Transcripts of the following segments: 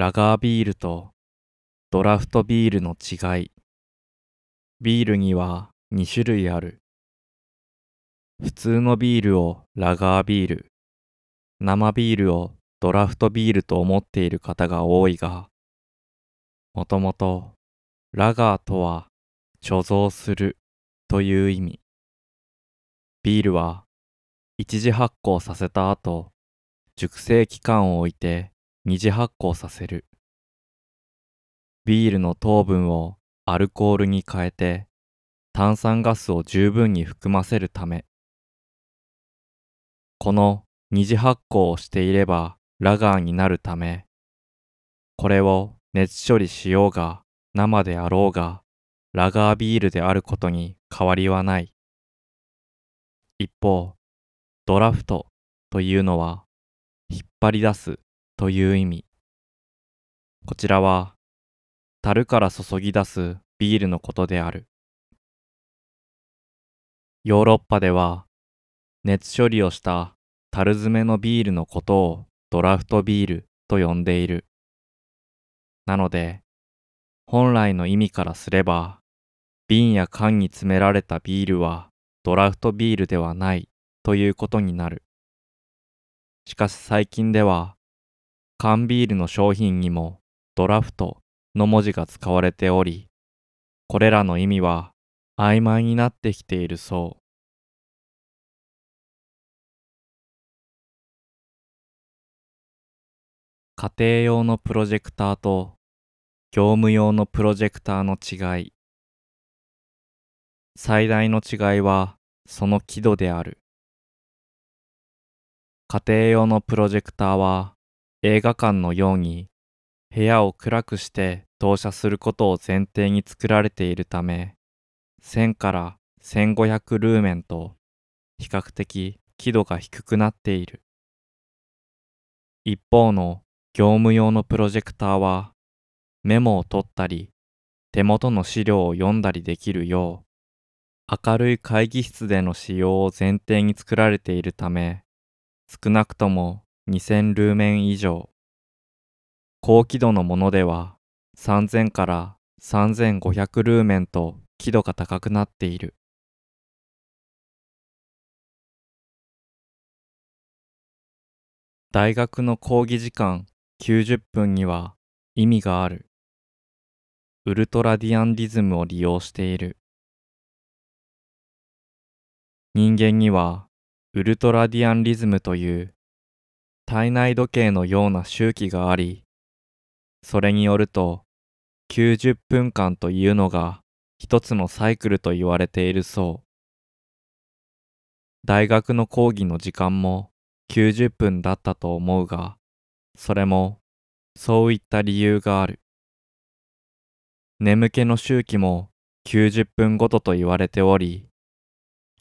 ラガービールとドラフトビールの違い。ビールには2種類ある。普通のビールをラガービール、生ビールをドラフトビールと思っている方が多いが、もともとラガーとは貯蔵するという意味。ビールは一時発酵させた後、熟成期間を置いて二次発酵させる。ビールの糖分をアルコールに変えて炭酸ガスを十分に含ませるため。この二次発酵をしていればラガーになるため、これを熱処理しようが生であろうがラガービールであることに変わりはない。一方、ドラフトというのは引っ張り出すという意味。こちらは、樽から注ぎ出すビールのことである。ヨーロッパでは、熱処理をした樽詰めのビールのことをドラフトビールと呼んでいる。なので、本来の意味からすれば、瓶や缶に詰められたビールはドラフトビールではないということになる。しかし最近では、缶ビールの商品にもドラフトの文字が使われており、これらの意味は曖昧になってきているそう。家庭用のプロジェクターと業務用のプロジェクターの違い最大の違いはその輝度である家庭用のプロジェクターは映画館のように部屋を暗くして投射することを前提に作られているため、1000から1500ルーメンと比較的輝度が低くなっている。一方の業務用のプロジェクターはメモを取ったり手元の資料を読んだりできるよう明るい会議室での使用を前提に作られているため少なくとも2000ルーメン以上高輝度のものでは3000から3500ルーメンと輝度が高くなっている大学の講義時間90分には意味があるウルトラディアンリズムを利用している人間にはウルトラディアンリズムという体内時計のような周期があり、それによると90分間というのが一つのサイクルと言われているそう。大学の講義の時間も90分だったと思うが、それもそういった理由がある。眠気の周期も90分ごとと言われており、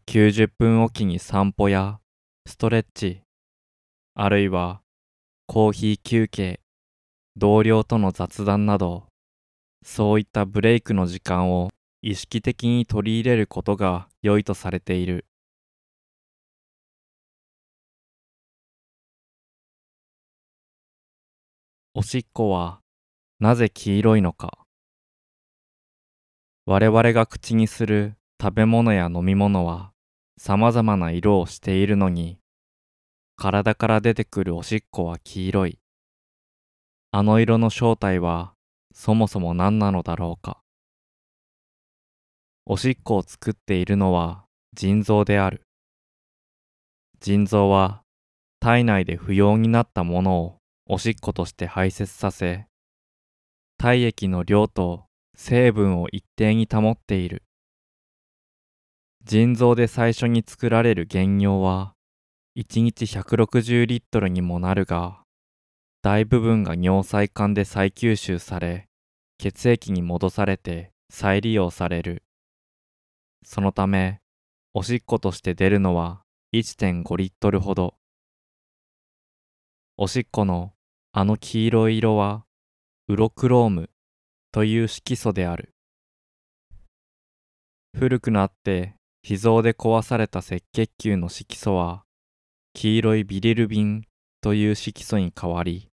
90分おきに散歩やストレッチ、あるいはコーヒー休憩、同僚との雑談など、そういったブレイクの時間を意識的に取り入れることが良いとされている。おしっこはなぜ黄色いのか。我々が口にする食べ物や飲み物は様々な色をしているのに、体から出てくるおしっこは黄色い。あの色の正体はそもそも何なのだろうか。おしっこを作っているのは腎臓である。腎臓は体内で不要になったものをおしっことして排泄させ、体液の量と成分を一定に保っている。腎臓で最初に作られる原尿は1日160リットルにもなるが、大部分が尿細管で再吸収され、血液に戻されて再利用される。そのため、おしっことして出るのは1.5リットルほど。おしっこのあの黄色い色は、ウロクロームという色素である。古くなって脾臓で壊された赤血球の色素は黄色いビリルビンという色素に変わり、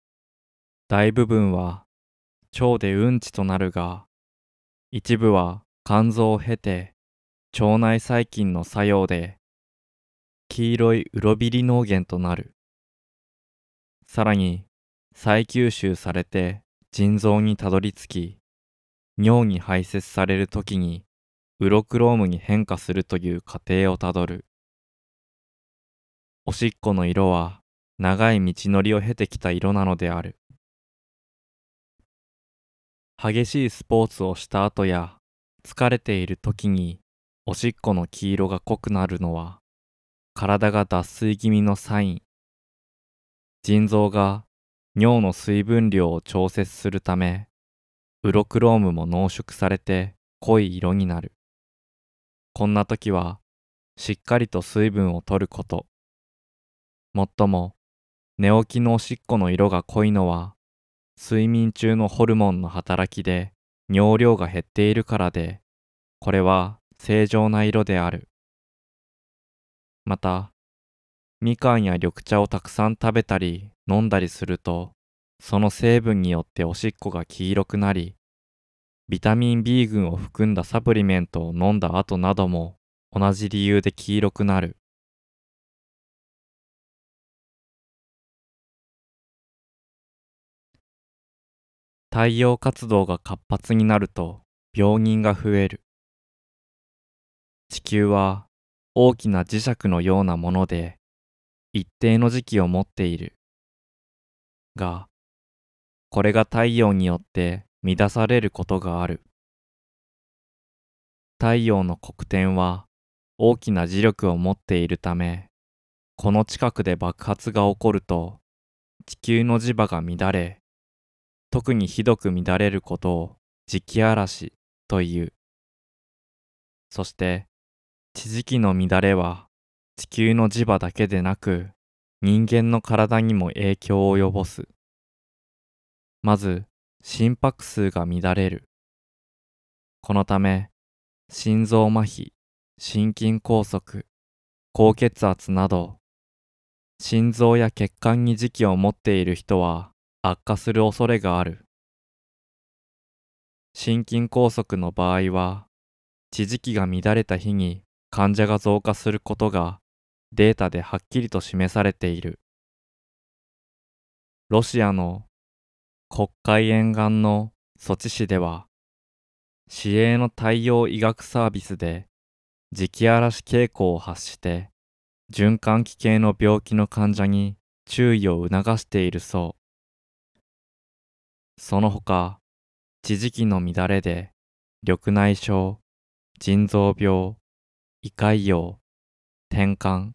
大部分は腸でうんちとなるが、一部は肝臓を経て腸内細菌の作用で黄色いウロビリ脳源となる。さらに再吸収されて腎臓にたどり着き、尿に排泄される時にウロクロームに変化するという過程をたどる。おしっこの色は長い道のりを経てきた色なのである。激しいスポーツをした後や疲れている時におしっこの黄色が濃くなるのは体が脱水気味のサイン。腎臓が尿の水分量を調節するため、ウロクロームも濃縮されて濃い色になる。こんな時はしっかりと水分を取ること。もっとも、寝起きのおしっこの色が濃いのは、睡眠中のホルモンの働きで尿量が減っているからで、これは正常な色である。また、みかんや緑茶をたくさん食べたり飲んだりすると、その成分によっておしっこが黄色くなり、ビタミン B 群を含んだサプリメントを飲んだ後なども同じ理由で黄色くなる。太陽活動が活発になると病人が増える。地球は大きな磁石のようなもので一定の時期を持っている。が、これが太陽によって乱されることがある。太陽の黒点は大きな磁力を持っているため、この近くで爆発が起こると地球の磁場が乱れ、特にひどく乱れることを磁気嵐という。そして地磁気の乱れは地球の磁場だけでなく人間の体にも影響を及ぼす。まず心拍数が乱れる。このため心臓麻痺、心筋梗塞、高血圧など心臓や血管に磁気を持っている人は悪化する恐れがある。心筋梗塞の場合は、地磁気が乱れた日に患者が増加することがデータではっきりと示されている。ロシアの国会沿岸の措置市では、市営の対応医学サービスで磁気嵐傾向を発して循環器系の病気の患者に注意を促しているそうその他、地磁気の乱れで、緑内障、腎臓病、胃潰瘍、転換、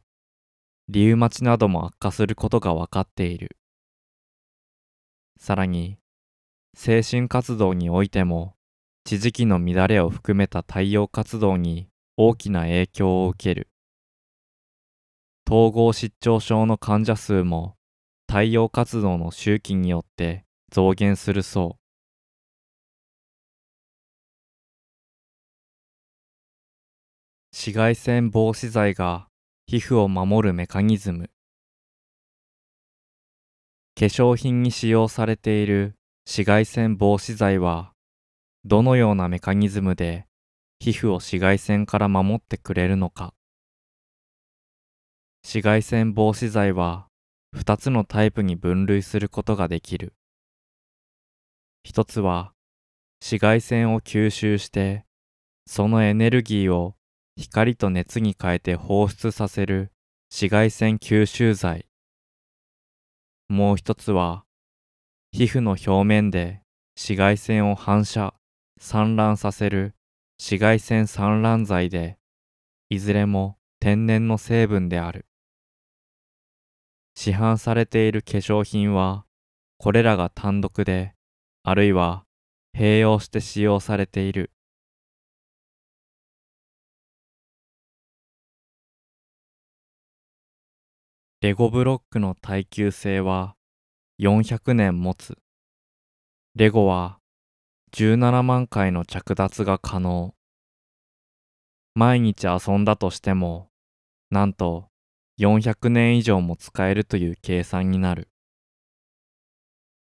リウマチなども悪化することが分かっている。さらに、精神活動においても、地磁気の乱れを含めた太陽活動に大きな影響を受ける。統合失調症の患者数も太陽活動の周期によって増減するそう。紫外線防止剤が皮膚を守るメカニズム化粧品に使用されている紫外線防止剤はどのようなメカニズムで皮膚を紫外線から守ってくれるのか紫外線防止剤は2つのタイプに分類することができる一つは紫外線を吸収してそのエネルギーを光と熱に変えて放出させる紫外線吸収剤もう一つは皮膚の表面で紫外線を反射散乱させる紫外線散乱剤でいずれも天然の成分である市販されている化粧品はこれらが単独であるいは併用して使用されている。レゴブロックの耐久性は400年持つ。レゴは17万回の着脱が可能。毎日遊んだとしても、なんと400年以上も使えるという計算になる。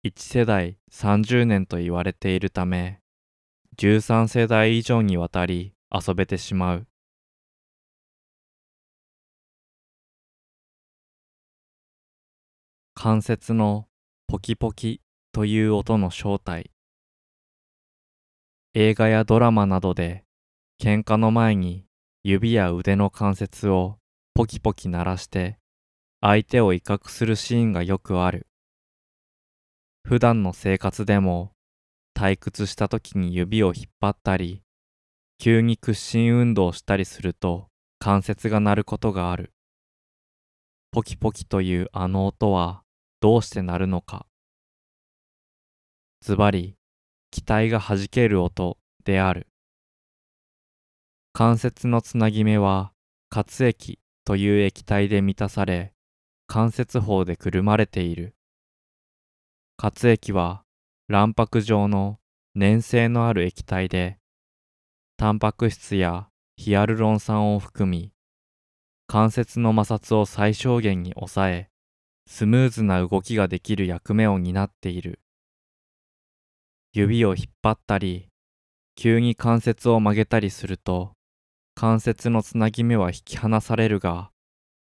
1世代30年と言われているため、13世代以上にわたり遊べてしまう。関節のポキポキという音の正体。映画やドラマなどで喧嘩の前に指や腕の関節をポキポキ鳴らして相手を威嚇するシーンがよくある。普段の生活でも退屈した時に指を引っ張ったり、急に屈伸運動をしたりすると関節が鳴ることがある。ポキポキというあの音はどうして鳴るのか。ズバリ、機体が弾ける音である。関節のつなぎ目は活液という液体で満たされ、関節包でくるまれている。活液は卵白状の粘性のある液体で、タンパク質やヒアルロン酸を含み、関節の摩擦を最小限に抑え、スムーズな動きができる役目を担っている。指を引っ張ったり、急に関節を曲げたりすると、関節のつなぎ目は引き離されるが、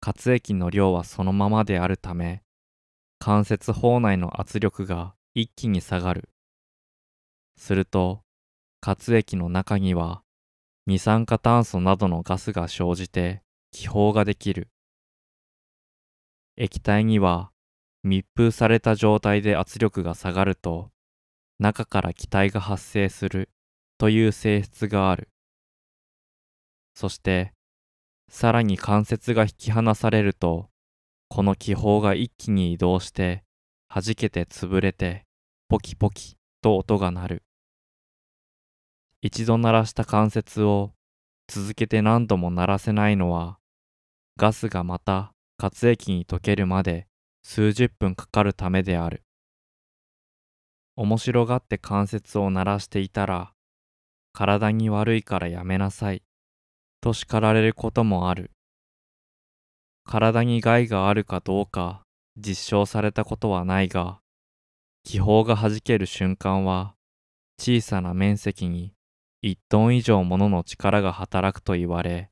活液の量はそのままであるため、関節包内の圧力が一気に下がる。すると、活液の中には二酸化炭素などのガスが生じて気泡ができる。液体には密封された状態で圧力が下がると中から気体が発生するという性質がある。そしてさらに関節が引き離されるとこの気泡が一気に移動して、弾けて潰れて、ポキポキと音が鳴る。一度鳴らした関節を続けて何度も鳴らせないのは、ガスがまた活液に溶けるまで数十分かかるためである。面白がって関節を鳴らしていたら、体に悪いからやめなさい、と叱られることもある。体に害があるかどうか実証されたことはないが、気泡が弾ける瞬間は、小さな面積に1トン以上ものの力が働くと言われ、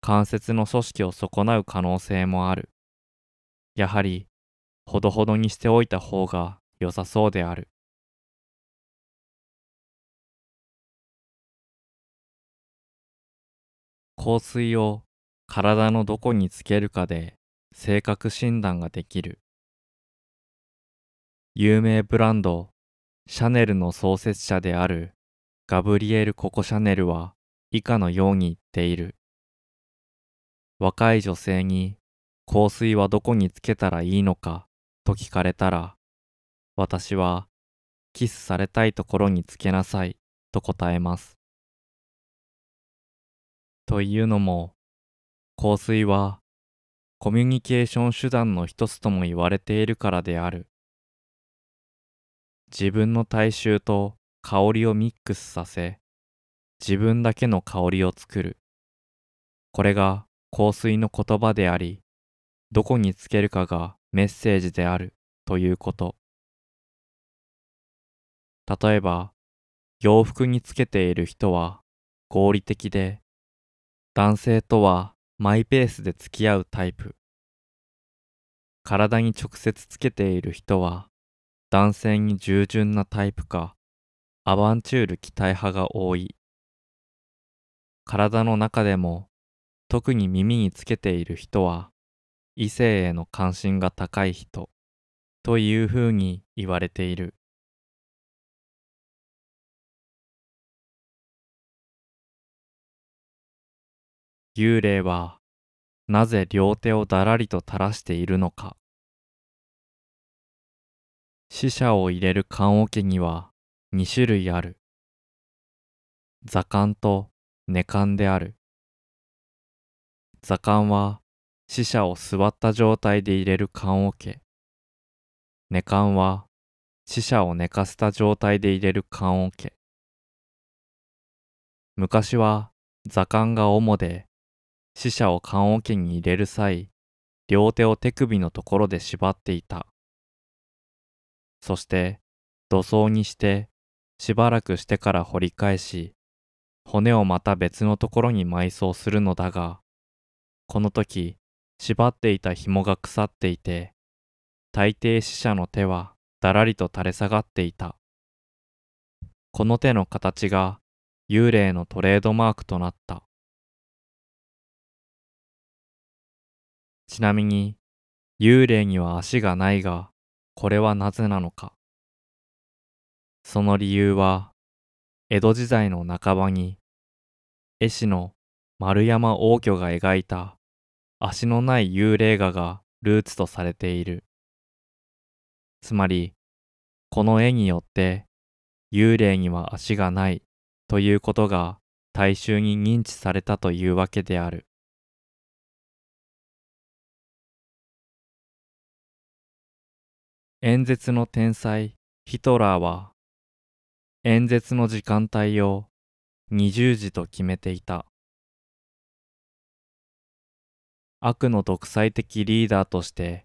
関節の組織を損なう可能性もある。やはり、ほどほどにしておいた方が良さそうである。香水を体のどこにつけるかで性格診断ができる。有名ブランド、シャネルの創設者であるガブリエル・ココ・シャネルは以下のように言っている。若い女性に香水はどこにつけたらいいのかと聞かれたら、私はキスされたいところにつけなさいと答えます。というのも、香水はコミュニケーション手段の一つとも言われているからである。自分の体臭と香りをミックスさせ、自分だけの香りを作る。これが香水の言葉であり、どこにつけるかがメッセージであるということ。例えば、洋服につけている人は合理的で、男性とはマイペースで付き合うタイプ。体に直接つけている人は、男性に従順なタイプか、アバンチュール期待派が多い。体の中でも、特に耳につけている人は、異性への関心が高い人、というふうに言われている。幽霊はなぜ両手をだらりと垂らしているのか死者を入れる棺桶には2種類ある座棺と寝棺である座棺は死者を座った状態で入れる棺桶寝棺は死者を寝かせた状態で入れる棺桶昔は座棺が主で死者を棺桶に入れる際、両手を手首のところで縛っていた。そして、土葬にして、しばらくしてから掘り返し、骨をまた別のところに埋葬するのだが、この時、縛っていた紐が腐っていて、大抵死者の手はだらりと垂れ下がっていた。この手の形が幽霊のトレードマークとなった。ちなみに、幽霊には足がないが、これはなぜなのか。その理由は、江戸時代の半ばに、絵師の丸山応挙が描いた足のない幽霊画がルーツとされている。つまり、この絵によって幽霊には足がないということが大衆に認知されたというわけである。演説の天才ヒトラーは演説の時間帯を20時と決めていた悪の独裁的リーダーとして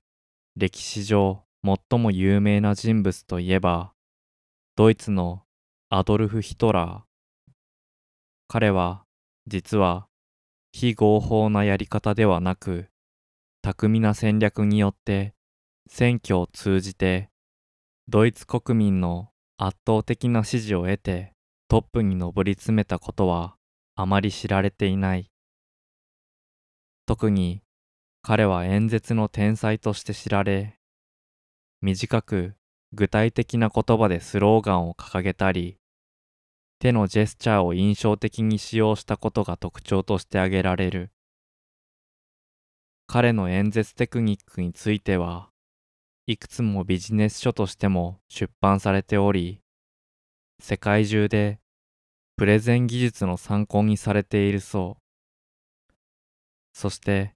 歴史上最も有名な人物といえばドイツのアドルフ・ヒトラー彼は実は非合法なやり方ではなく巧みな戦略によって選挙を通じてドイツ国民の圧倒的な支持を得てトップに上り詰めたことはあまり知られていない特に彼は演説の天才として知られ短く具体的な言葉でスローガンを掲げたり手のジェスチャーを印象的に使用したことが特徴として挙げられる彼の演説テクニックについてはいくつもビジネス書としても出版されており、世界中でプレゼン技術の参考にされているそう。そして、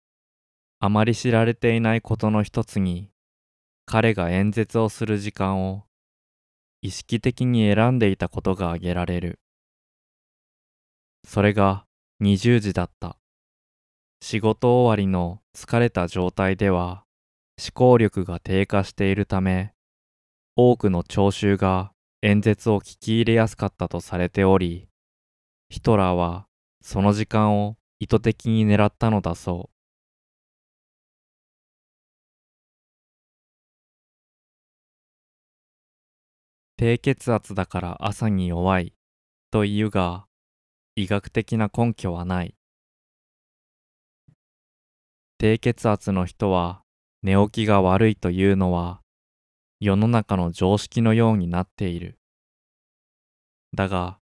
あまり知られていないことの一つに、彼が演説をする時間を意識的に選んでいたことが挙げられる。それが20時だった。仕事終わりの疲れた状態では、思考力が低下しているため、多くの聴衆が演説を聞き入れやすかったとされており、ヒトラーはその時間を意図的に狙ったのだそう。低血圧だから朝に弱いと言うが、医学的な根拠はない。低血圧の人は寝起きが悪いというのは世の中の常識のようになっている。だが、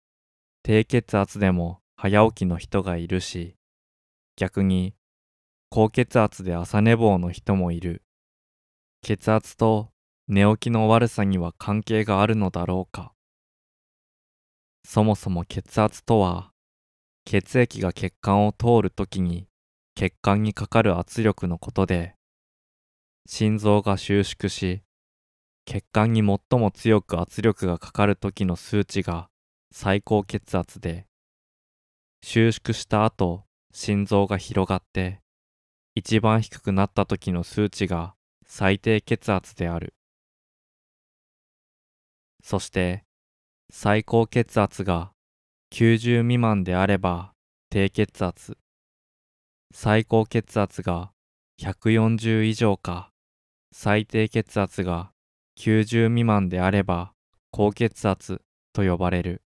低血圧でも早起きの人がいるし、逆に高血圧で朝寝坊の人もいる。血圧と寝起きの悪さには関係があるのだろうか。そもそも血圧とは、血液が血管を通るときに血管にかかる圧力のことで、心臓が収縮し、血管に最も強く圧力がかかる時の数値が最高血圧で、収縮した後、心臓が広がって、一番低くなった時の数値が最低血圧である。そして、最高血圧が90未満であれば低血圧、最高血圧が140以上か最低血圧が90未満であれば高血圧と呼ばれる。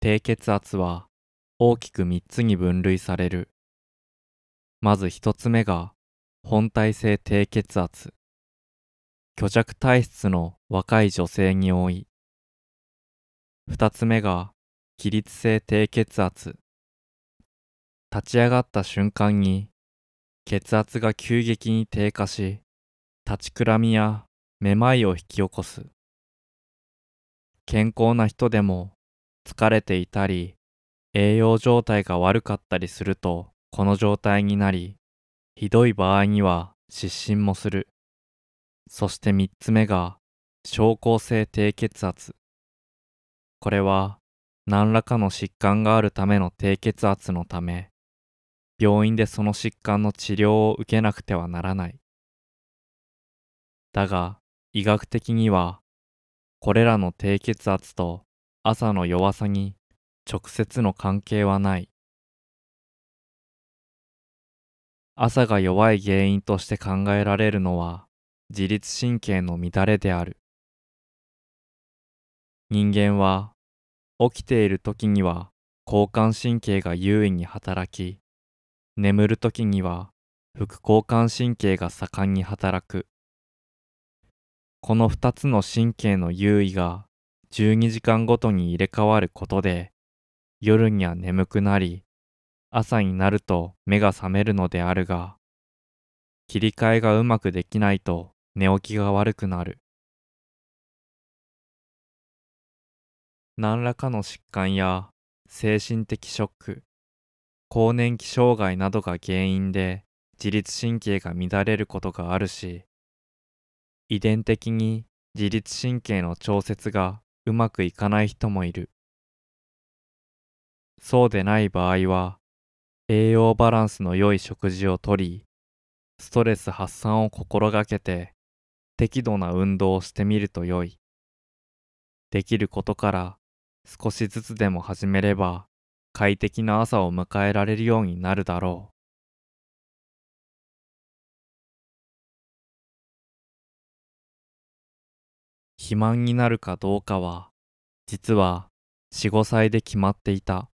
低血圧は大きく3つに分類される。まず1つ目が本体性低血圧。虚弱体質の若い女性に多い。2つ目が起立性低血圧。立ち上がった瞬間に血圧が急激に低下し、立ちくらみやめまいを引き起こす。健康な人でも疲れていたり、栄養状態が悪かったりするとこの状態になり、ひどい場合には失神もする。そして3つ目が、症候性低血圧。これは、何らかの疾患があるための低血圧のため、病院でその疾患の治療を受けなくてはならない。だが、医学的には、これらの低血圧と朝の弱さに直接の関係はない。朝が弱い原因として考えられるのは自律神経の乱れである。人間は起きている時には交感神経が優位に働き、眠るきには副交感神経が盛んに働く。この2つの神経の優位が12時間ごとに入れ替わることで、夜には眠くなり、朝になると目が覚めるのであるが、切り替えがうまくできないと寝起きが悪くなる。何らかの疾患や精神的ショック、更年期障害などが原因で自律神経が乱れることがあるし、遺伝的に自律神経の調節がうまくいかない人もいる。そうでない場合は、栄養バランスの良い食事をとり、ストレス発散を心がけて、適度な運動をしてみると良い。できることから少しずつでも始めれば、快適な朝を迎えられるようになるだろう。肥満になるかどうかは、実は4、5歳で決まっていた。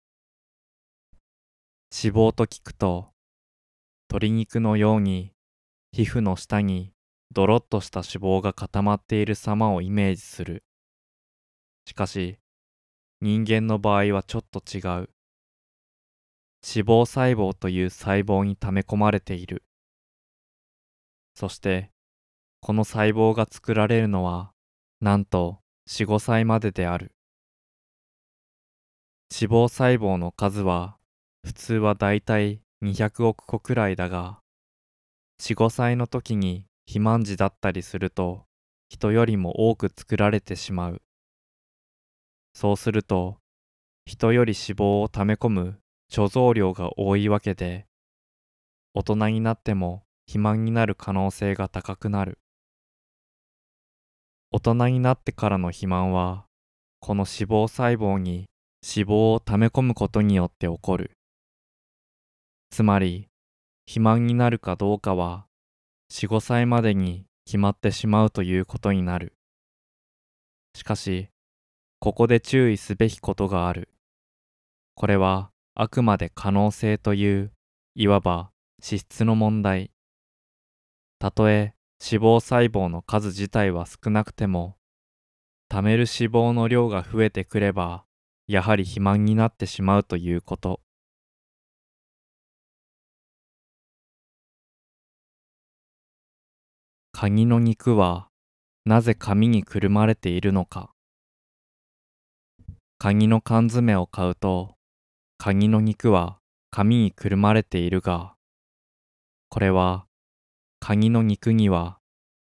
脂肪と聞くと、鶏肉のように皮膚の下にドロッとした脂肪が固まっている様をイメージする。しかし、人間の場合はちょっと違う。脂肪細胞という細胞に溜め込まれている。そして、この細胞が作られるのは、なんと4、5歳までである。脂肪細胞の数は、普通はだいたい200億個くらいだが、4、5歳の時に肥満児だったりすると、人よりも多く作られてしまう。そうすると、人より脂肪を溜め込む貯蔵量が多いわけで、大人になっても肥満になる可能性が高くなる。大人になってからの肥満は、この脂肪細胞に脂肪を溜め込むことによって起こる。つまり、肥満になるかどうかは、4、5歳までに決まってしまうということになる。しかし、ここで注意すべきことがある。これは、あくまで可能性といういわば資質の問題たとえ脂肪細胞の数自体は少なくても貯める脂肪の量が増えてくればやはり肥満になってしまうということカニの肉はなぜ紙にくるまれているのかカニの缶詰を買うとカニの肉は紙にくるまれているが、これはカニの肉には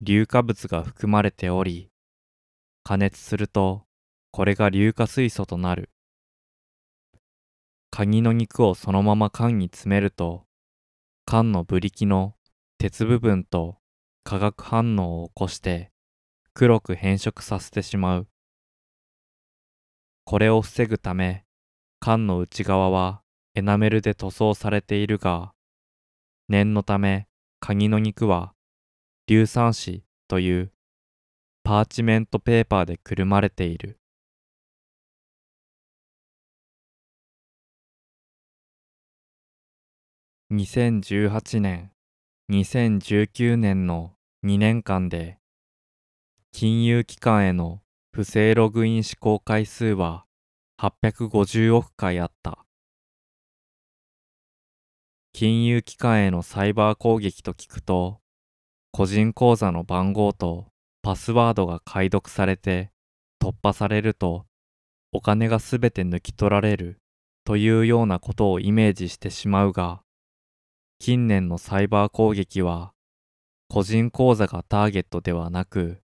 硫化物が含まれており、加熱するとこれが硫化水素となる。カニの肉をそのまま缶に詰めると、缶のブリキの鉄部分と化学反応を起こして黒く変色させてしまう。これを防ぐため、缶の内側はエナメルで塗装されているが、念のためカニの肉は硫酸紙というパーチメントペーパーでくるまれている。2018年、2019年の2年間で金融機関への不正ログイン試行回数は850億回あった。金融機関へのサイバー攻撃と聞くと、個人口座の番号とパスワードが解読されて突破されるとお金がすべて抜き取られるというようなことをイメージしてしまうが、近年のサイバー攻撃は個人口座がターゲットではなく、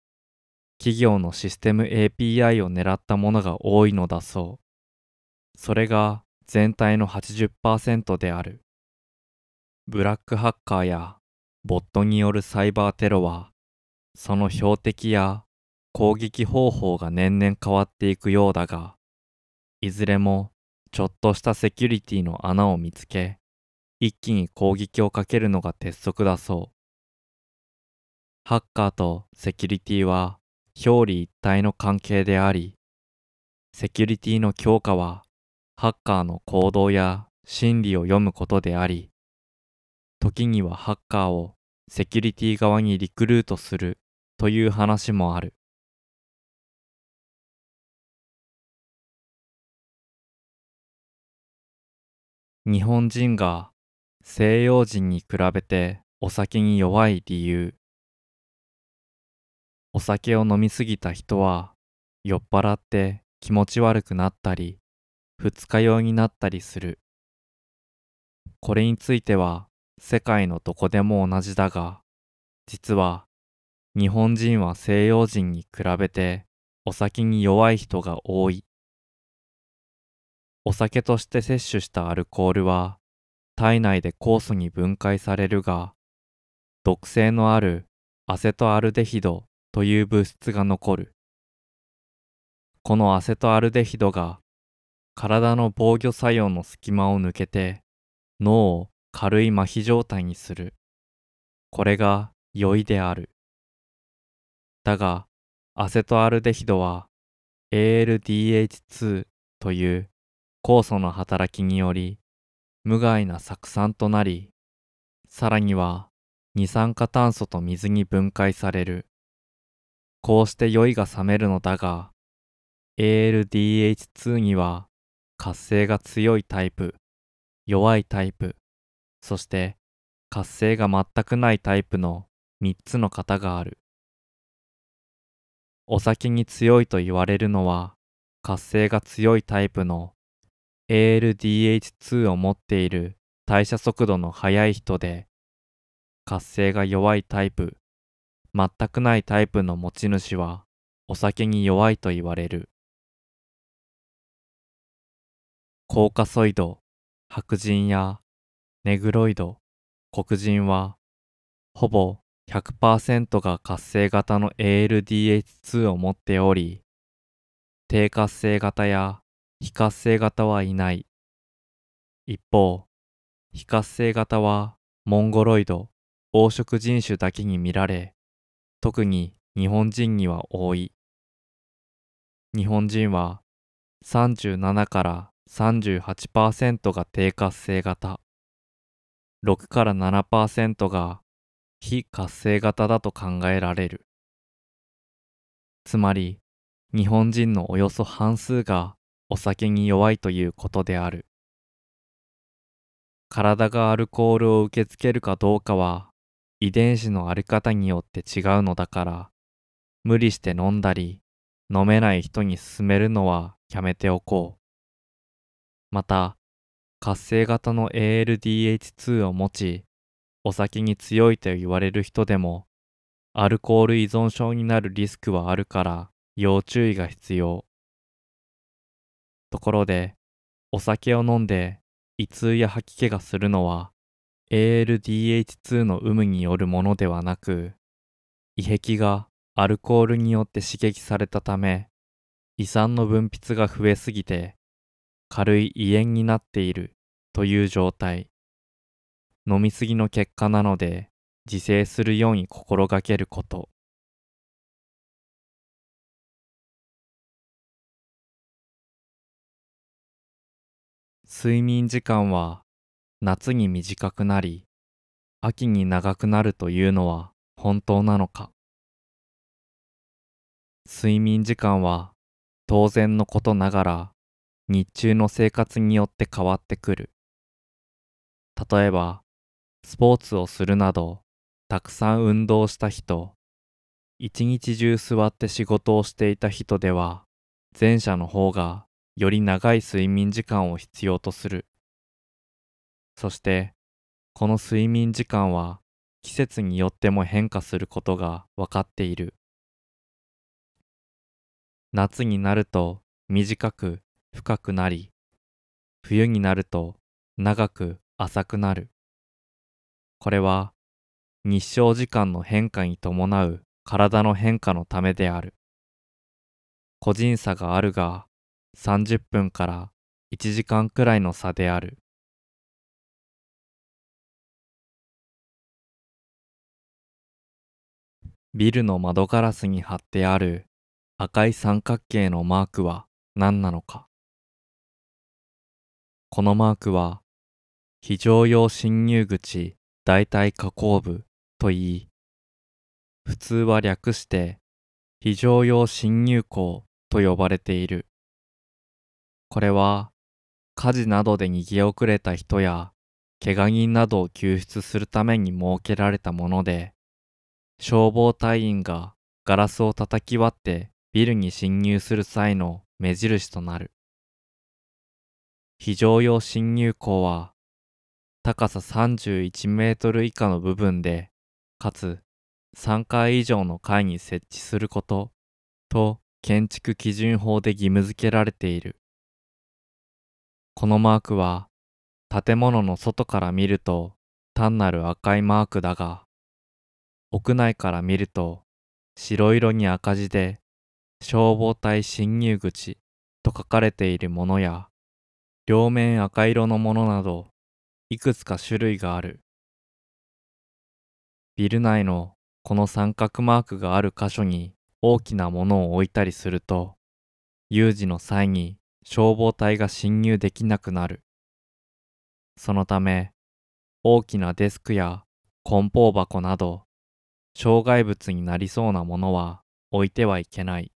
企業のシステム API を狙ったものが多いのだそう。それが全体の80%である。ブラックハッカーやボットによるサイバーテロは、その標的や攻撃方法が年々変わっていくようだが、いずれもちょっとしたセキュリティの穴を見つけ、一気に攻撃をかけるのが鉄則だそう。ハッカーとセキュリティは表裏一体の関係であり、セキュリティの強化はハッカーの行動や心理を読むことであり、時にはハッカーをセキュリティ側にリクルートするという話もある。日本人が西洋人に比べてお酒に弱い理由お酒を飲みすぎた人は酔っ払って気持ち悪くなったり二日酔いになったりする。これについては世界のどこでも同じだが、実は日本人は西洋人に比べてお酒に弱い人が多い。お酒として摂取したアルコールは体内で酵素に分解されるが、毒性のあるアセトアルデヒドという物質が残る。このアセトアルデヒドが体の防御作用の隙間を抜けて脳を軽い麻痺状態にする。これが酔いである。だが、アセトアルデヒドは ALDH2 という酵素の働きにより無害な酢酸となり、さらには二酸化炭素と水に分解される。こうして酔いが覚めるのだが、ALDH2 には活性が強いタイプ、弱いタイプ、そして活性が全くないタイプの3つの型がある。お酒に強いと言われるのは活性が強いタイプの ALDH2 を持っている代謝速度の速い人で活性が弱いタイプ全くないタイプの持ち主はお酒に弱いと言われるコーカソイド、白人やネグロイド、黒人は、ほぼ100%が活性型の ALDH2 を持っており、低活性型や非活性型はいない。一方、非活性型はモンゴロイド、黄色人種だけに見られ、特に日本人には多い。日本人は37から38%が低活性型、6から7%が非活性型だと考えられる。つまり、日本人のおよそ半数がお酒に弱いということである。体がアルコールを受け付けるかどうかは遺伝子のあり方によって違うのだから無理して飲んだり飲めない人に勧めるのはやめておこう。また、活性型の ALDH2 を持ち、お酒に強いと言われる人でも、アルコール依存症になるリスクはあるから要注意が必要。ところで、お酒を飲んで胃痛や吐き気がするのは ALDH2 の有無によるものではなく、胃壁がアルコールによって刺激されたため、胃酸の分泌が増えすぎて軽い胃炎になっているという状態。飲みすぎの結果なので、自制するように心がけること。睡眠時間は夏に短くなり、秋に長くなるというのは本当なのか。睡眠時間は当然のことながら日中の生活によって変わってくる。例えば、スポーツをするなど、たくさん運動した人、一日中座って仕事をしていた人では、前者の方がより長い睡眠時間を必要とする。そして、この睡眠時間は季節によっても変化することが分かっている。夏になると短く深くなり、冬になると長く浅くなる。これは日照時間の変化に伴う体の変化のためである。個人差があるが30分から1時間くらいの差である。ビルの窓ガラスに貼ってある赤い三角形のマークは何なのかこのマークは、非常用侵入口代替加工部と言い、普通は略して非常用侵入口と呼ばれている。これは、火事などで逃げ遅れた人や怪我人などを救出するために設けられたもので、消防隊員がガラスを叩き割ってビルに侵入する際の目印となる。非常用侵入口は高さ31メートル以下の部分で、かつ3階以上の階に設置することと建築基準法で義務付けられている。このマークは建物の外から見ると単なる赤いマークだが、屋内から見ると白色に赤字で消防隊侵入口と書かれているものや、両面赤色のものなどいくつか種類があるビル内のこの三角マークがある箇所に大きなものを置いたりすると有事の際に消防隊が侵入できなくなるそのため大きなデスクや梱包箱など障害物になりそうなものは置いてはいけない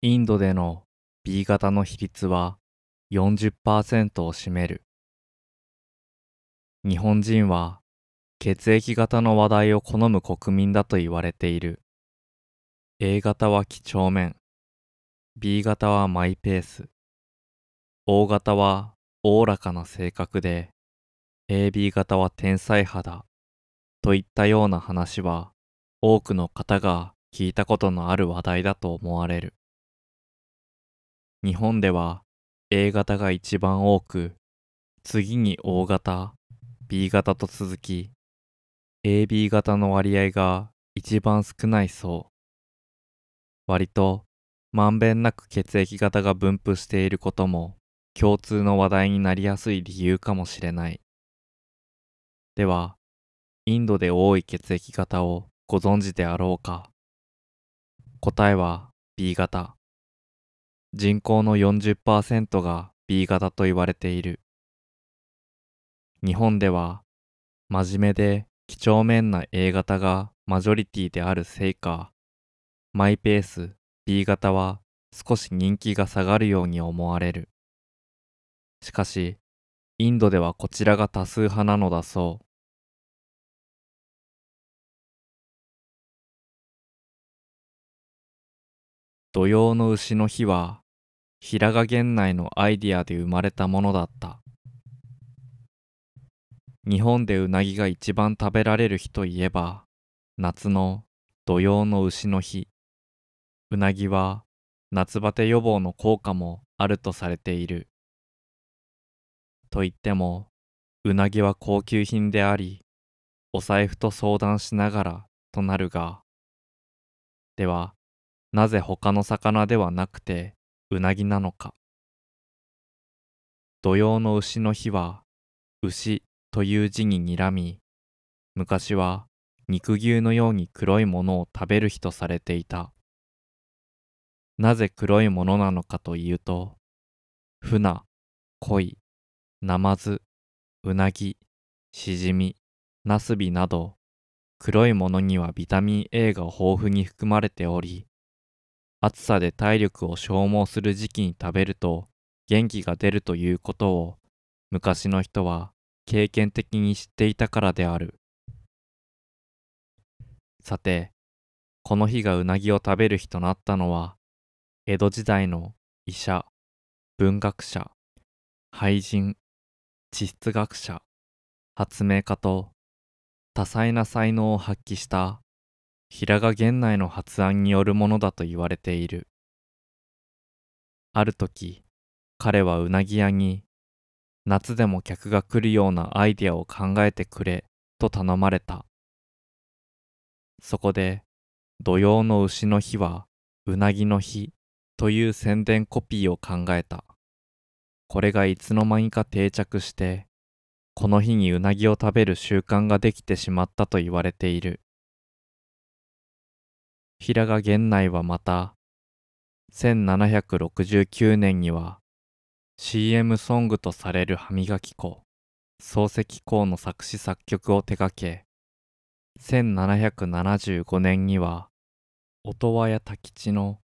インドでの B 型の比率は40%を占める。日本人は血液型の話題を好む国民だと言われている。A 型は几帳面。B 型はマイペース。O 型はおおらかな性格で、AB 型は天才派だ。といったような話は多くの方が聞いたことのある話題だと思われる。日本では A 型が一番多く、次に O 型、B 型と続き、AB 型の割合が一番少ないそう。割とまんべんなく血液型が分布していることも共通の話題になりやすい理由かもしれない。では、インドで多い血液型をご存知であろうか答えは B 型。人口の40%が B 型と言われている。日本では、真面目で几帳面な A 型がマジョリティであるせいか、マイペース B 型は少し人気が下がるように思われる。しかし、インドではこちらが多数派なのだそう。土用の丑の日は平賀源内のアイディアで生まれたものだった日本でうなぎが一番食べられる日といえば夏の土用の丑の日うなぎは夏バテ予防の効果もあるとされているといってもうなぎは高級品でありお財布と相談しながらとなるがではなぜ他の魚ではなくてうなぎなのか土用の丑の日は牛という字ににらみ昔は肉牛のように黒いものを食べる日とされていたなぜ黒いものなのかというと船鯉ナマズうなぎしじみなすびなど黒いものにはビタミン A が豊富に含まれており暑さで体力を消耗する時期に食べると元気が出るということを昔の人は経験的に知っていたからである。さて、この日がうなぎを食べる日となったのは、江戸時代の医者、文学者、俳人、地質学者、発明家と多彩な才能を発揮した平賀源内の発案によるものだと言われている。ある時、彼はうなぎ屋に、夏でも客が来るようなアイデアを考えてくれと頼まれた。そこで、土曜の牛の日はうなぎの日という宣伝コピーを考えた。これがいつの間にか定着して、この日にうなぎを食べる習慣ができてしまったと言われている。平賀源内はまた、1769年には CM ソングとされる歯磨き粉、漱石校の作詞作曲を手掛け、1775年には音羽や滝地の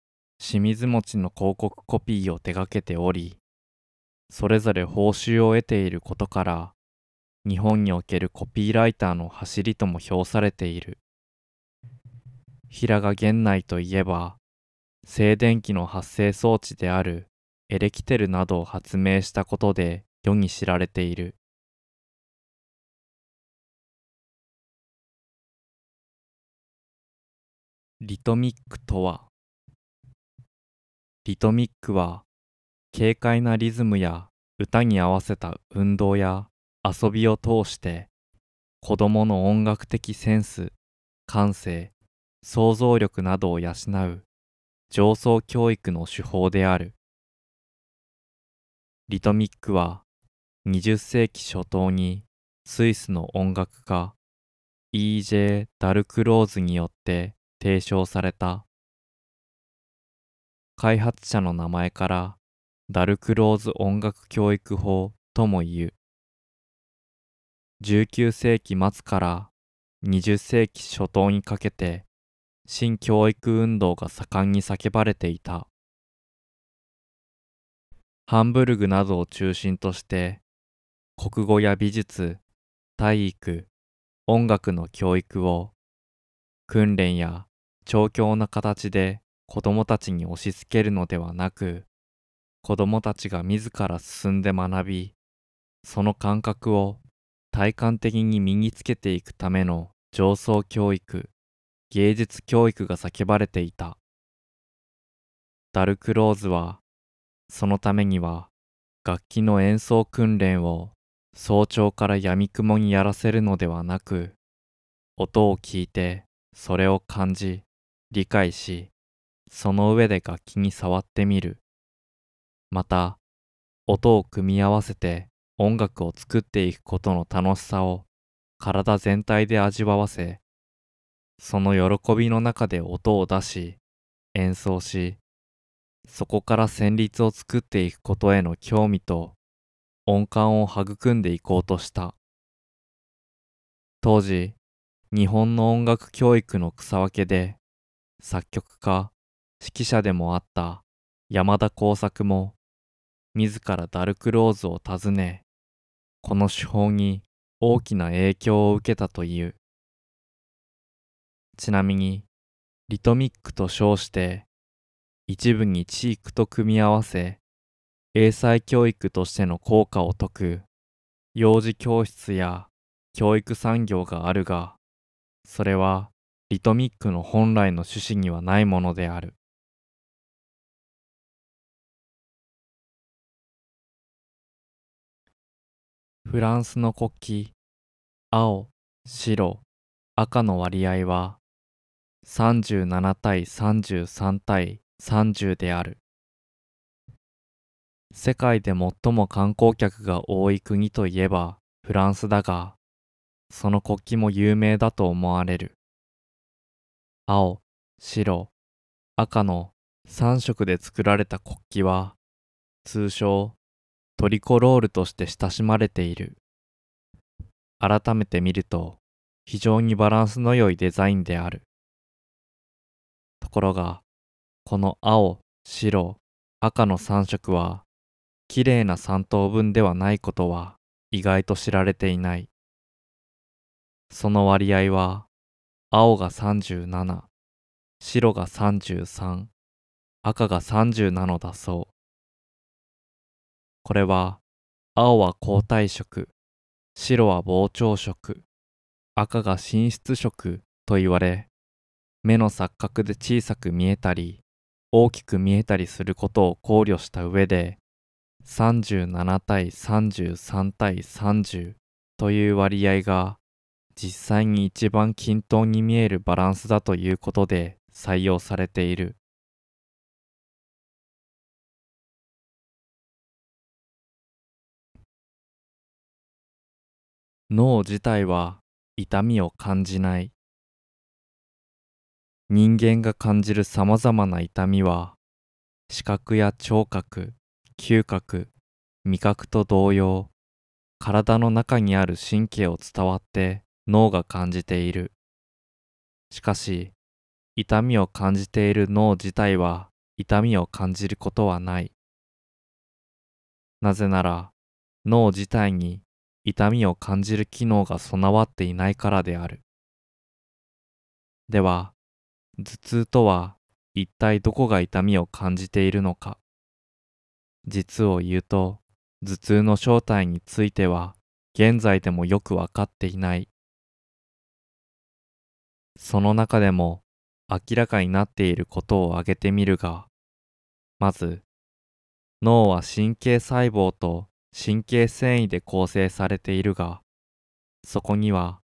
清水餅の広告コピーを手掛けており、それぞれ報酬を得ていることから、日本におけるコピーライターの走りとも評されている。平賀源内といえば、静電気の発生装置であるエレキテルなどを発明したことで世に知られている。リトミックとはリトミックは軽快なリズムや歌に合わせた運動や遊びを通して子どもの音楽的センス感性想像力などを養う上層教育の手法である。リトミックは20世紀初頭にスイスの音楽家 E.J. ダルクローズによって提唱された。開発者の名前からダルクローズ音楽教育法とも言う。19世紀末から20世紀初頭にかけて新教育運動が盛んに叫ばれていた。ハンブルグなどを中心として、国語や美術、体育、音楽の教育を、訓練や調教な形で子供たちに押し付けるのではなく、子供たちが自ら進んで学び、その感覚を体感的に身につけていくための上層教育芸術教育が叫ばれていた。ダルクローズは、そのためには、楽器の演奏訓練を早朝から闇雲にやらせるのではなく、音を聞いて、それを感じ、理解し、その上で楽器に触ってみる。また、音を組み合わせて音楽を作っていくことの楽しさを体全体で味わわせ、その喜びの中で音を出し、演奏し、そこから旋律を作っていくことへの興味と音感を育んでいこうとした。当時、日本の音楽教育の草分けで、作曲家、指揮者でもあった山田耕作も、自らダルクローズを訪ね、この手法に大きな影響を受けたという。ちなみに、リトミックと称して、一部にチークと組み合わせ、英才教育としての効果を説く、幼児教室や教育産業があるが、それはリトミックの本来の趣旨にはないものである。フランスの国旗、青、白、赤の割合は37対33対30である世界で最も観光客が多い国といえばフランスだがその国旗も有名だと思われる青白赤の3色で作られた国旗は通称トリコロールとして親しまれている改めて見ると非常にバランスの良いデザインであるところが、この青、白、赤の3色は、きれいな3等分ではないことは意外と知られていない。その割合は、青が37、白が33、赤が30なのだそう。これは、青は抗体色、白は膨張色、赤が寝室色と言われ、目の錯覚で小さく見えたり大きく見えたりすることを考慮した上で37対33対30という割合が実際に一番均等に見えるバランスだということで採用されている。脳自体は痛みを感じない人間が感じるさまざまな痛みは視覚や聴覚嗅覚味覚と同様体の中にある神経を伝わって脳が感じているしかし痛みを感じている脳自体は痛みを感じることはないなぜなら脳自体に痛みを感じる機能が備わっていないからであるでは頭痛とは一体どこが痛みを感じているのか。実を言うと、頭痛の正体については現在でもよくわかっていない。その中でも明らかになっていることを挙げてみるが、まず、脳は神経細胞と神経繊維で構成されているが、そこには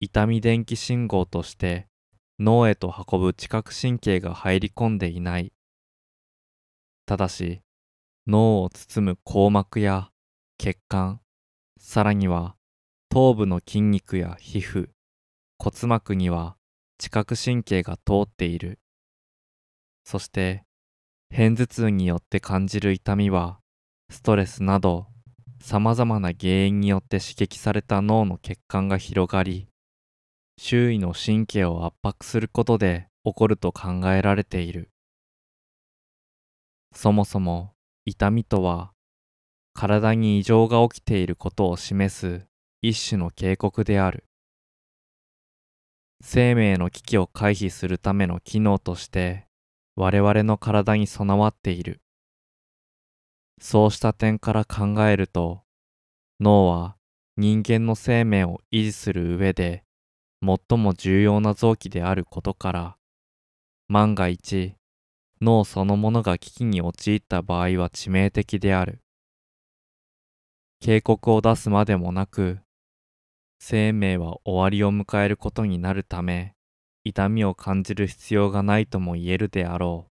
痛み電気信号として脳へと運ぶ知覚神経が入り込んでいない。ただし、脳を包む硬膜や血管、さらには頭部の筋肉や皮膚、骨膜には知覚神経が通っている。そして、片頭痛によって感じる痛みは、ストレスなど様々な原因によって刺激された脳の血管が広がり、周囲の神経を圧迫することで起こると考えられている。そもそも痛みとは体に異常が起きていることを示す一種の警告である。生命の危機を回避するための機能として我々の体に備わっている。そうした点から考えると脳は人間の生命を維持する上で最も重要な臓器であることから、万が一、脳そのものが危機に陥った場合は致命的である。警告を出すまでもなく、生命は終わりを迎えることになるため、痛みを感じる必要がないとも言えるであろう。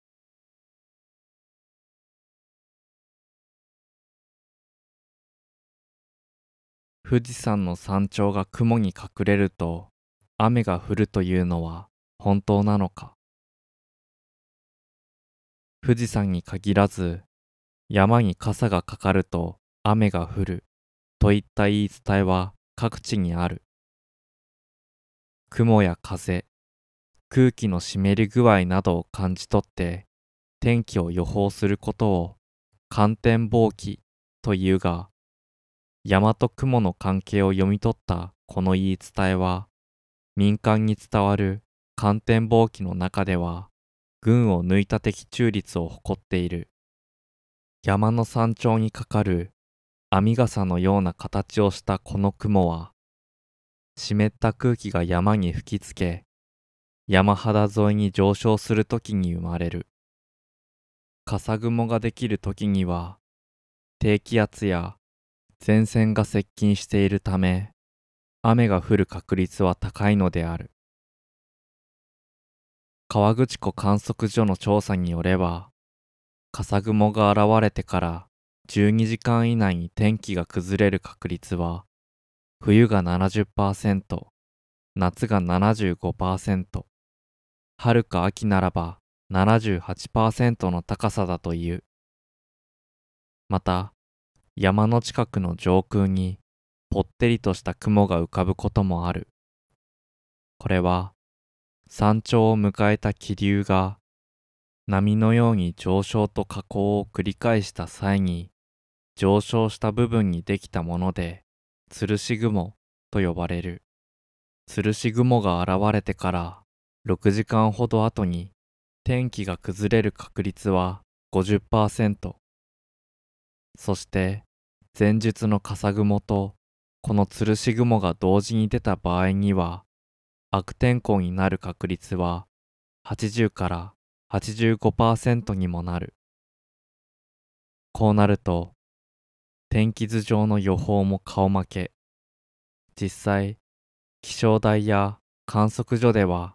富士山の山頂が雲に隠れると雨が降るというのは本当なのか富士山に限らず山に傘がかかると雨が降るといった言い伝えは各地にある雲や風空気の湿り具合などを感じ取って天気を予報することを寒天望気というが山と雲の関係を読み取ったこの言い伝えは民間に伝わる寒天貿易の中では群を抜いた的中率を誇っている山の山頂にかかる網笠のような形をしたこの雲は湿った空気が山に吹きつけ山肌沿いに上昇する時に生まれる笠雲ができる時には低気圧や前線が接近しているため雨が降る確率は高いのである。河口湖観測所の調査によれば、笠雲が現れてから12時間以内に天気が崩れる確率は、冬が70%、夏が75%、春か秋ならば78%の高さだという。また、山の近くの上空にぽってりとした雲が浮かぶこともある。これは山頂を迎えた気流が波のように上昇と下降を繰り返した際に上昇した部分にできたもので吊るし雲と呼ばれる。吊るし雲が現れてから6時間ほど後に天気が崩れる確率は50%。そして前述の笠雲とこの吊るし雲が同時に出た場合には、悪天候になる確率は80から85%にもなる。こうなると、天気図上の予報も顔負け。実際、気象台や観測所では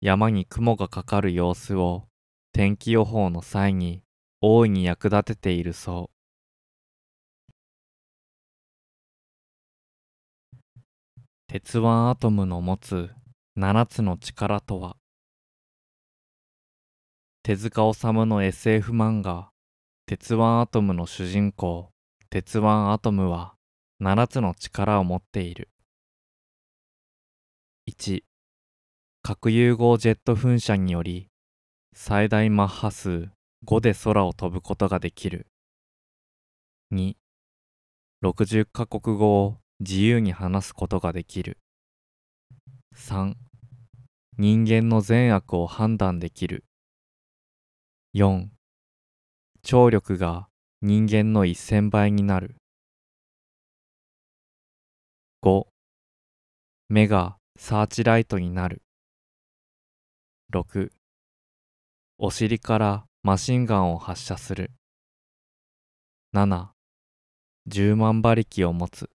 山に雲がかかる様子を天気予報の際に大いに役立てているそう。鉄腕アトムの持つ7つの力とは手塚治虫の SF 漫画「鉄腕アトム」の主人公鉄腕アトムは7つの力を持っている1核融合ジェット噴射により最大マッハ数5で空を飛ぶことができる260カ国語を自由に話すことができる3人間の善悪を判断できる4聴力が人間の1000倍になる5目がサーチライトになる6お尻からマシンガンを発射する710万馬力を持つ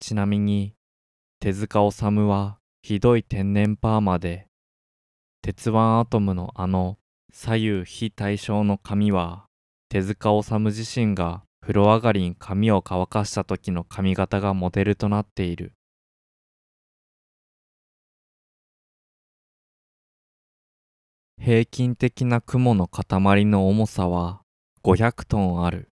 ちなみに、手塚治虫はひどい天然パーマで、鉄腕アトムのあの左右非対称の髪は、手塚治虫自身が風呂上がりに髪を乾かした時の髪型がモデルとなっている。平均的な雲の塊の重さは500トンある。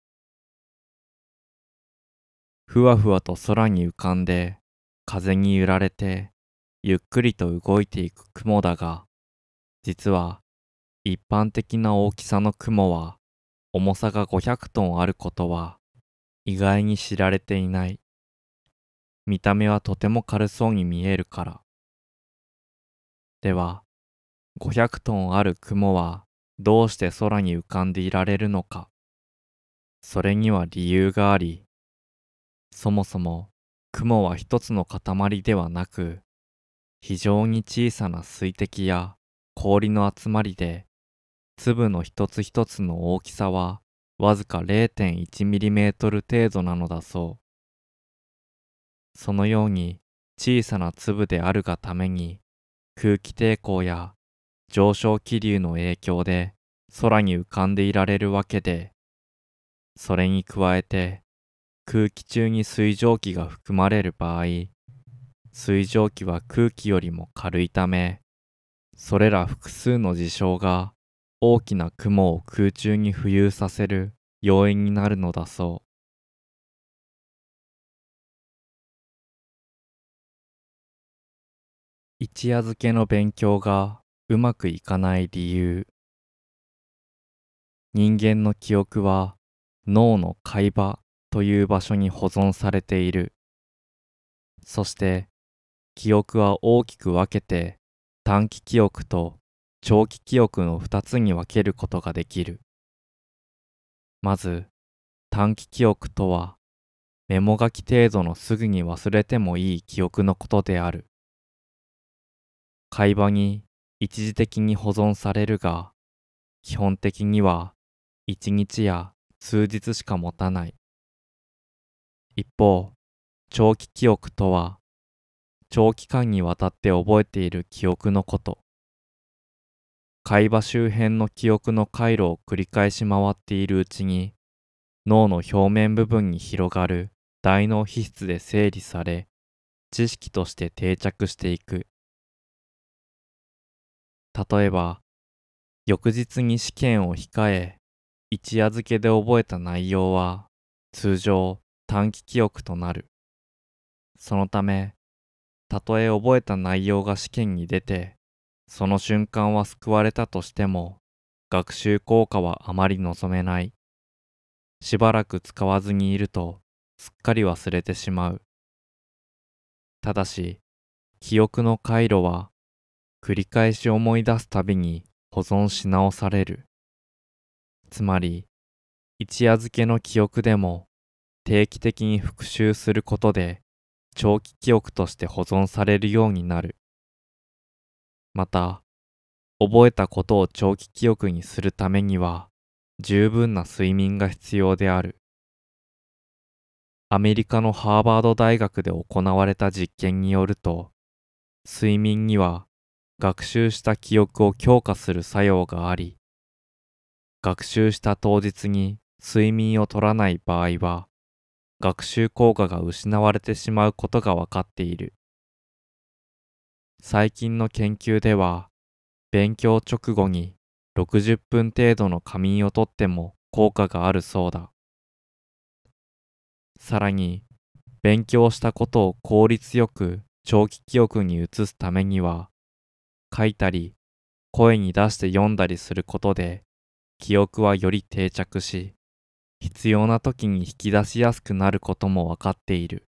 ふわふわと空に浮かんで、風に揺られて、ゆっくりと動いていく雲だが、実は一般的な大きさの雲は重さが500トンあることは意外に知られていない。見た目はとても軽そうに見えるから。では、500トンある雲はどうして空に浮かんでいられるのか。それには理由があり、そもそも雲は一つの塊ではなく、非常に小さな水滴や氷の集まりで、粒の一つ一つの大きさはわずか 0.1mm 程度なのだそう。そのように小さな粒であるがために、空気抵抗や上昇気流の影響で空に浮かんでいられるわけで、それに加えて空気中に水蒸気が含まれる場合、水蒸気は空気よりも軽いため、それら複数の事象が大きな雲を空中に浮遊させる要因になるのだそう。一夜漬けの勉強がうまくいかない理由人間の記憶は脳の海馬という場所に保存されている。そして記憶は大きく分けて短期記憶と長期記憶の2つに分けることができる。まず短期記憶とはメモ書き程度のすぐに忘れてもいい記憶のことである。会話に一時的に保存されるが、基本的には一日や数日しか持たない。一方、長期記憶とは、長期間にわたって覚えている記憶のこと。海馬周辺の記憶の回路を繰り返し回っているうちに、脳の表面部分に広がる大脳皮質で整理され、知識として定着していく。例えば、翌日に試験を控え、一夜漬けで覚えた内容は、通常短期記憶となる。そのため、たとえ覚えた内容が試験に出て、その瞬間は救われたとしても、学習効果はあまり望めない。しばらく使わずにいると、すっかり忘れてしまう。ただし、記憶の回路は、繰り返し思い出すたびに保存し直される。つまり、一夜漬けの記憶でも定期的に復習することで長期記憶として保存されるようになる。また、覚えたことを長期記憶にするためには十分な睡眠が必要である。アメリカのハーバード大学で行われた実験によると、睡眠には学習した記憶を強化する作用があり、学習した当日に睡眠をとらない場合は、学習効果が失われてしまうことが分かっている。最近の研究では、勉強直後に60分程度の仮眠をとっても効果があるそうだ。さらに、勉強したことを効率よく長期記憶に移すためには、書いたり、声に出して読んだりすることで、記憶はより定着し、必要な時に引き出しやすくなることも分かっている。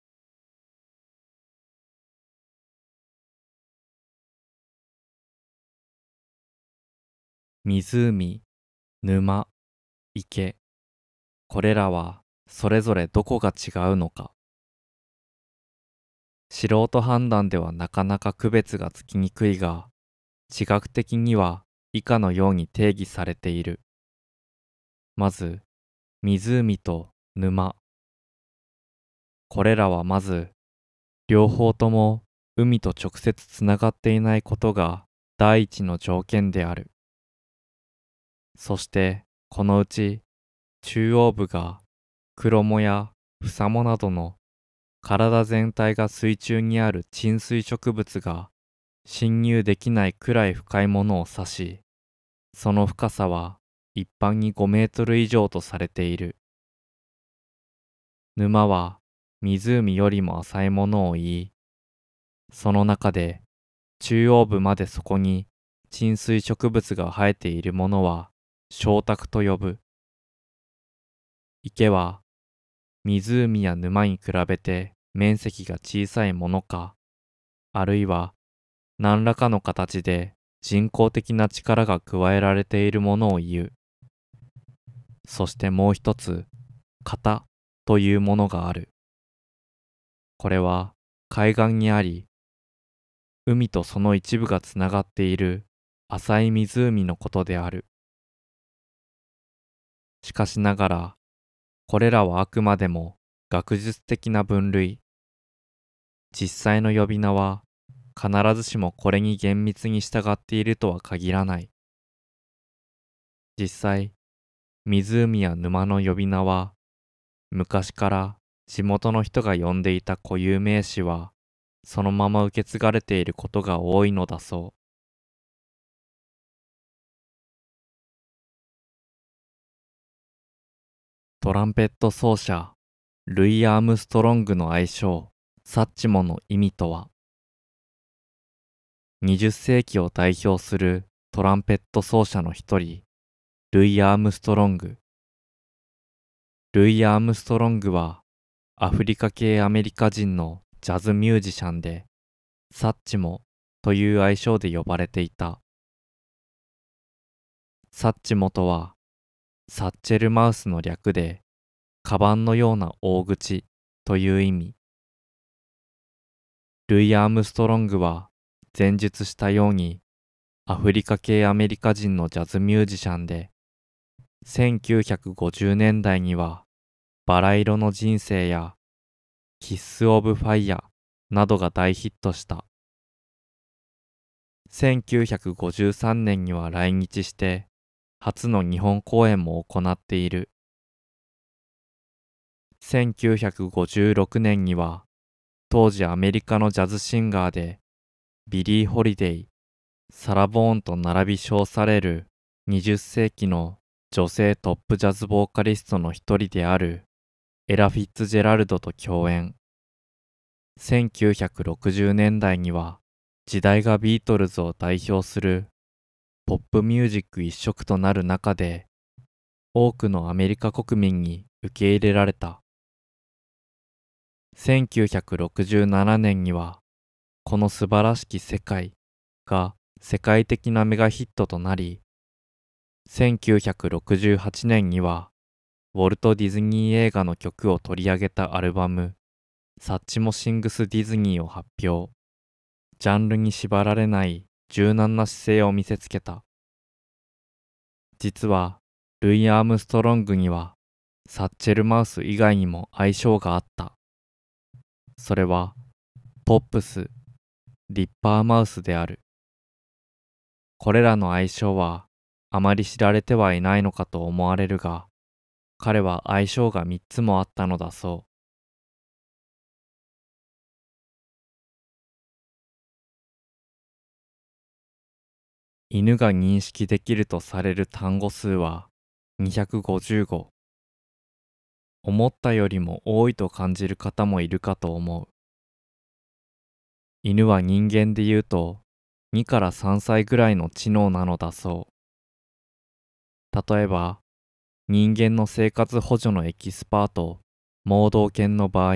湖、沼、池、これらはそれぞれどこが違うのか。素人判断ではなかなか区別がつきにくいが、地学的には以下のように定義されている。まず、湖と沼これらはまず両方とも海と直接つながっていないことが第一の条件であるそしてこのうち中央部が黒やサもなどの体全体が水中にある沈水植物が侵入できないくらい深いものを指しその深さは一般に5メートル以上とされている。沼は湖よりも浅いものを言い、その中で中央部までそこに沈水植物が生えているものは小卓と呼ぶ。池は湖や沼に比べて面積が小さいものか、あるいは何らかの形で人工的な力が加えられているものを言う。そしてもう一つ、型というものがある。これは海岸にあり、海とその一部がつながっている浅い湖のことである。しかしながら、これらはあくまでも学術的な分類。実際の呼び名は必ずしもこれに厳密に従っているとは限らない。実際、湖や沼の呼び名は、昔から地元の人が呼んでいた固有名詞は、そのまま受け継がれていることが多いのだそう。トランペット奏者ルイ・アームストロングの愛称サッチモの意味とは20世紀を代表するトランペット奏者の一人ルイ・アームストロングルイ・アームストロングはアフリカ系アメリカ人のジャズミュージシャンでサッチモという愛称で呼ばれていたサッチモとはサッチェルマウスの略でカバンのような大口という意味ルイ・アームストロングは前述したようにアフリカ系アメリカ人のジャズミュージシャンで1950年代には、バラ色の人生や、キッス・オブ・ファイヤーなどが大ヒットした。1953年には来日して、初の日本公演も行っている。1956年には、当時アメリカのジャズシンガーで、ビリー・ホリデイ、サラ・ボーンと並び称される20世紀の女性トップジャズボーカリストの一人であるエラ・フィッツジェラルドと共演。1960年代には時代がビートルズを代表するポップミュージック一色となる中で多くのアメリカ国民に受け入れられた。1967年にはこの素晴らしき世界が世界的なメガヒットとなり1968年にはウォルト・ディズニー映画の曲を取り上げたアルバム「サッチモ・シングス・ディズニー」を発表ジャンルに縛られない柔軟な姿勢を見せつけた実はルイ・アームストロングにはサッチェルマウス以外にも相性があったそれはポップスリッパーマウスであるこれらの相性はあまり知られてはいないのかと思われるが、彼は相性が3つもあったのだそう。犬が認識できるとされる単語数は255。思ったよりも多いと感じる方もいるかと思う。犬は人間で言うと2から3歳ぐらいの知能なのだそう。例えば、人間の生活補助のエキスパート、盲導犬の場合、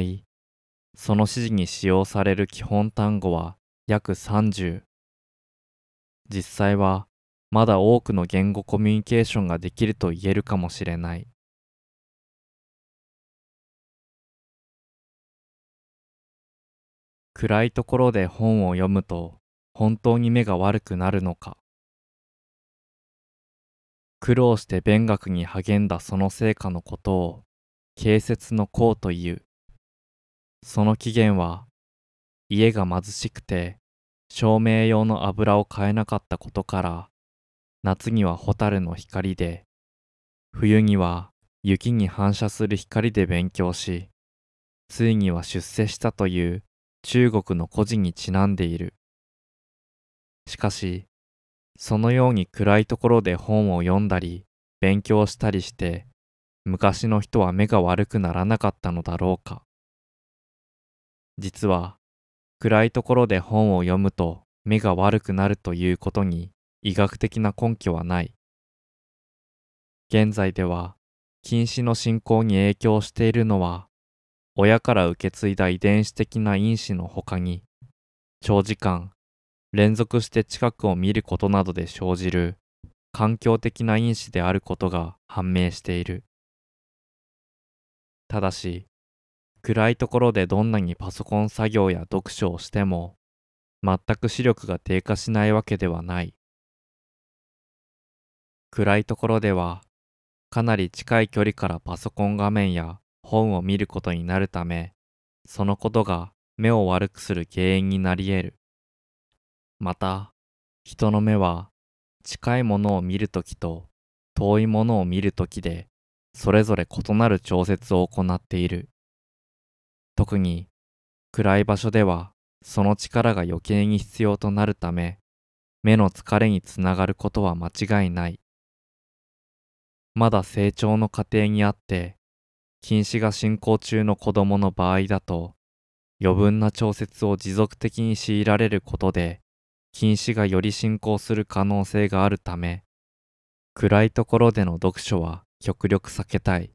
その指示に使用される基本単語は約30。実際は、まだ多くの言語コミュニケーションができると言えるかもしれない。暗いところで本を読むと本当に目が悪くなるのか苦労して勉学に励んだその成果のことを軽説の功という。その起源は家が貧しくて照明用の油を買えなかったことから夏には蛍の光で冬には雪に反射する光で勉強しついには出世したという中国の故事にちなんでいるしかしそのように暗いところで本を読んだり、勉強したりして、昔の人は目が悪くならなかったのだろうか。実は、暗いところで本を読むと目が悪くなるということに医学的な根拠はない。現在では、近視の進行に影響しているのは、親から受け継いだ遺伝子的な因子の他に、長時間連続して近くを見ることなどで生じる環境的な因子であることが判明している。ただし、暗いところでどんなにパソコン作業や読書をしても、全く視力が低下しないわけではない。暗いところでは、かなり近い距離からパソコン画面や本を見ることになるため、そのことが目を悪くする原因になり得る。また、人の目は近いものを見るときと遠いものを見るときで、それぞれ異なる調節を行っている。特に暗い場所ではその力が余計に必要となるため、目の疲れにつながることは間違いない。まだ成長の過程にあって、近視が進行中の子供の場合だと、余分な調節を持続的に強いられることで、近視がより進行する可能性があるため、暗いところでの読書は極力避けたい。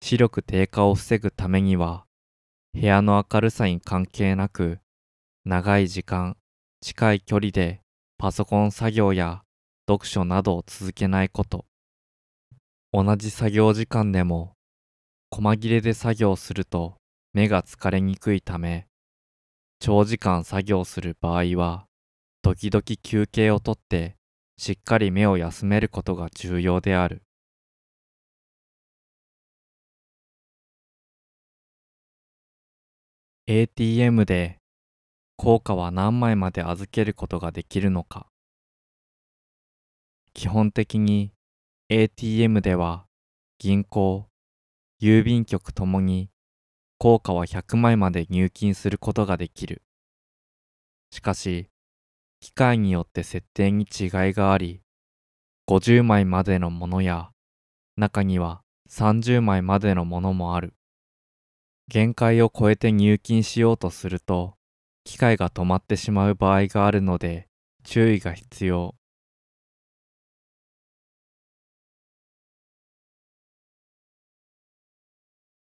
視力低下を防ぐためには、部屋の明るさに関係なく、長い時間、近い距離でパソコン作業や読書などを続けないこと。同じ作業時間でも、細切れで作業すると目が疲れにくいため、長時間作業する場合は、時々休憩をとって、しっかり目を休めることが重要である。ATM で効果は何枚まで預けることができるのか。基本的に ATM では銀行、郵便局ともに効果は100枚まで入金することができる。しかし、機械によって設定に違いがあり、50枚までのものや、中には30枚までのものもある。限界を超えて入金しようとすると、機械が止まってしまう場合があるので注意が必要。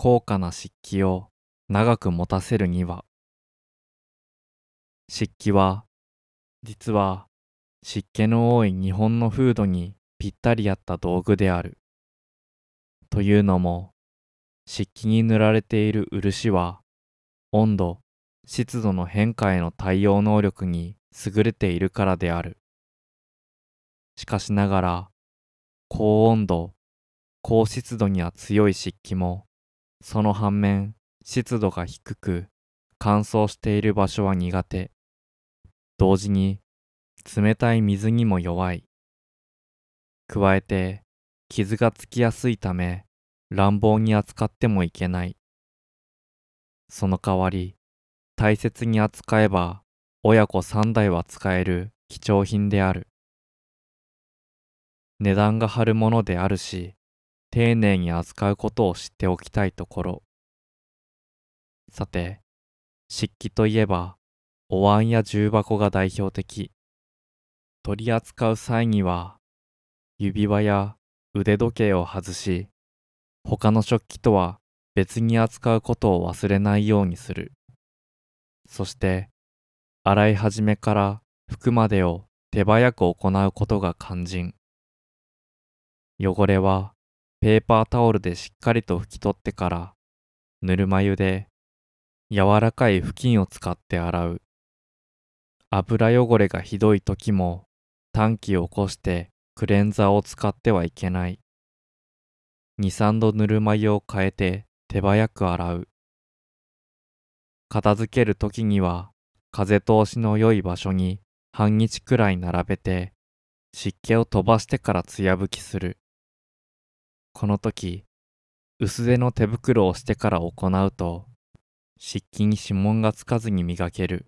高価な漆器を長く持たせるには漆器は実は湿気の多い日本の風土にぴったり合った道具であるというのも漆器に塗られている漆は温度湿度の変化への対応能力に優れているからであるしかしながら高温度高湿度には強い漆器もその反面、湿度が低く、乾燥している場所は苦手。同時に、冷たい水にも弱い。加えて、傷がつきやすいため、乱暴に扱ってもいけない。その代わり、大切に扱えば、親子三代は使える貴重品である。値段が張るものであるし、丁寧に扱うことを知っておきたいところ。さて、漆器といえば、お椀や重箱が代表的。取り扱う際には、指輪や腕時計を外し、他の食器とは別に扱うことを忘れないようにする。そして、洗い始めから服までを手早く行うことが肝心。汚れはペーパータオルでしっかりと拭き取ってから、ぬるま湯で柔らかい布巾を使って洗う。油汚れがひどい時も短期を起こしてクレンザーを使ってはいけない。2、3度ぬるま湯を変えて手早く洗う。片付ける時には風通しの良い場所に半日くらい並べて湿気を飛ばしてから艶拭きする。この時、薄手の手袋をしてから行うと、湿気に指紋がつかずに磨ける。